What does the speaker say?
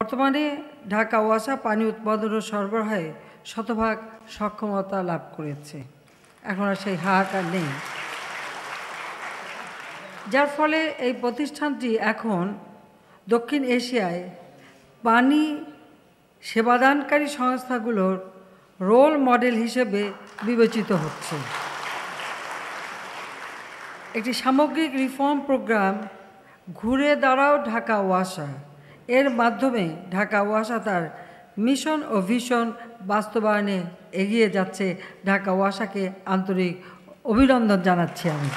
বর্তমানে ঢাকা ওয়াসা পানি উৎপাদন ও সরবরাহে শতভাগ সক্ষমতা লাভ করেছে এখন আর সেই হাহাকার নেই যার ফলে এই প্রতিষ্ঠানটি এখন দক্ষিণ এশিয়ায় পানি সেবাদানকারী সংস্থাগুলোর রোল মডেল হিসেবে বিবেচিত হচ্ছে একটি সামগ্রিক রিফর্ম প্রোগ্রাম ঘুরে দাঁড়াও ঢাকা ওয়াসা এর মাধ্যমে ঢাকা ওয়াসা তার মিশন ও ভিশন বাস্তবায়নে এগিয়ে যাচ্ছে ঢাকা ওয়াসাকে আন্তরিক অভিনন্দন জানাচ্ছি আমি